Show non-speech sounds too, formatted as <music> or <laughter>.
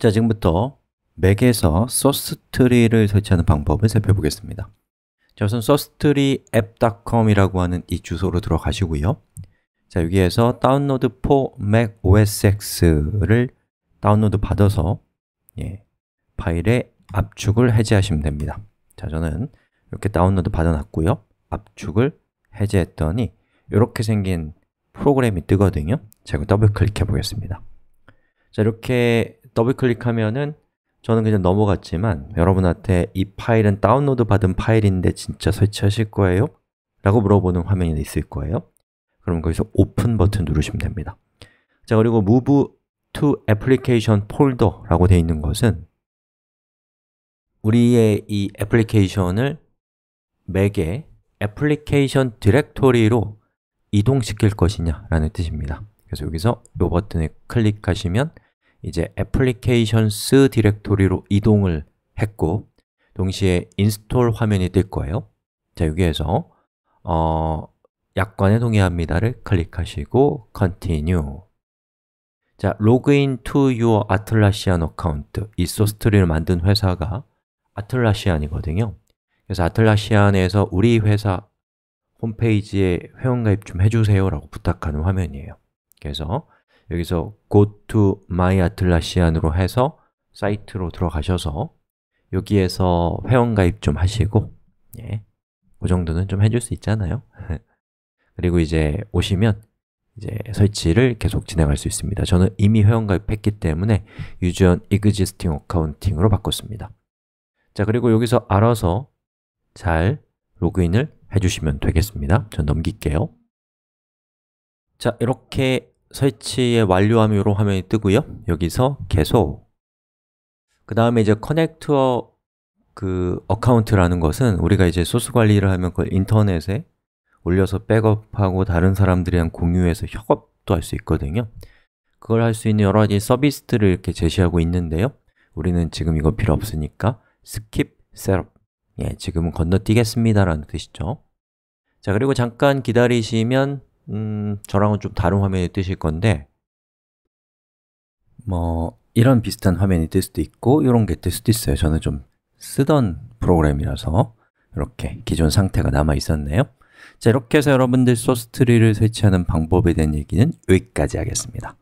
자, 지금부터 맥에서 소스 트리를 설치하는 방법을 살펴보겠습니다 자, 우선 소스 트리 app.com이라고 하는 이 주소로 들어가시고요 자, 여기에서 다운로드 포 맥, os x를 다운로드 받아서 예, 파일의 압축을 해제하시면 됩니다 자, 저는 이렇게 다운로드 받아놨고요 압축을 해제했더니 이렇게 생긴 프로그램이 뜨거든요 제가 더블 클릭해 보겠습니다 자, 이렇게 더블 클릭하면은 저는 그냥 넘어갔지만 여러분한테 이 파일은 다운로드 받은 파일인데 진짜 설치하실 거예요? 라고 물어보는 화면이 있을 거예요 그럼 거기서 오픈 버튼 누르시면 됩니다 자 그리고 move to application folder 라고 되어 있는 것은 우리의 이 애플리케이션을 맥의 애플리케이션 디렉토리로 이동시킬 것이냐 라는 뜻입니다 그래서 여기서 이 버튼을 클릭하시면 이제 애플리케이션스 디렉토리로 이동을 했고 동시에 인스톨 화면이 뜰 거예요 자, 여기에서 어, 약관에 동의합니다를 클릭하시고 continue 자, login to your 아틀라시안 어카운트 이 소스트리를 만든 회사가 아틀라시안이거든요 그래서 아틀라시안에서 우리 회사 홈페이지에 회원가입 좀 해주세요 라고 부탁하는 화면이에요 그래서 여기서 go to my atlassian으로 해서 사이트로 들어가셔서 여기에서 회원가입 좀 하시고 예, 그 정도는 좀 해줄 수 있잖아요 <laughs> 그리고 이제 오시면 이제 설치를 계속 진행할 수 있습니다 저는 이미 회원가입했기 때문에 유저원 existing accounting으로 바꿨습니다 자, 그리고 여기서 알아서 잘 로그인을 해주시면 되겠습니다 전 넘길게요 자, 이렇게 설치의 완료함으로 화면이 뜨고요 여기서 계속 그 다음에 이제 커넥터 그 어카운트라는 것은 우리가 이제 소스 관리를 하면 그걸 인터넷에 올려서 백업하고 다른 사람들이랑 공유해서 협업도 할 수 있거든요 그걸 할 수 있는 여러 가지 서비스들을 이렇게 제시하고 있는데요 우리는 지금 이거 필요 없으니까 skip setup 예, 지금은 건너뛰겠습니다라는 뜻이죠 자, 그리고 잠깐 기다리시면 음, 저랑은 좀 다른 화면이 뜨실 건데 뭐 이런 비슷한 화면이 뜰 수도 있고 이런 게 뜰 수도 있어요 저는 좀 쓰던 프로그램이라서 이렇게 기존 상태가 남아 있었네요 자 이렇게 해서 여러분들 소스 트리를 설치하는 방법에 대한 얘기는 여기까지 하겠습니다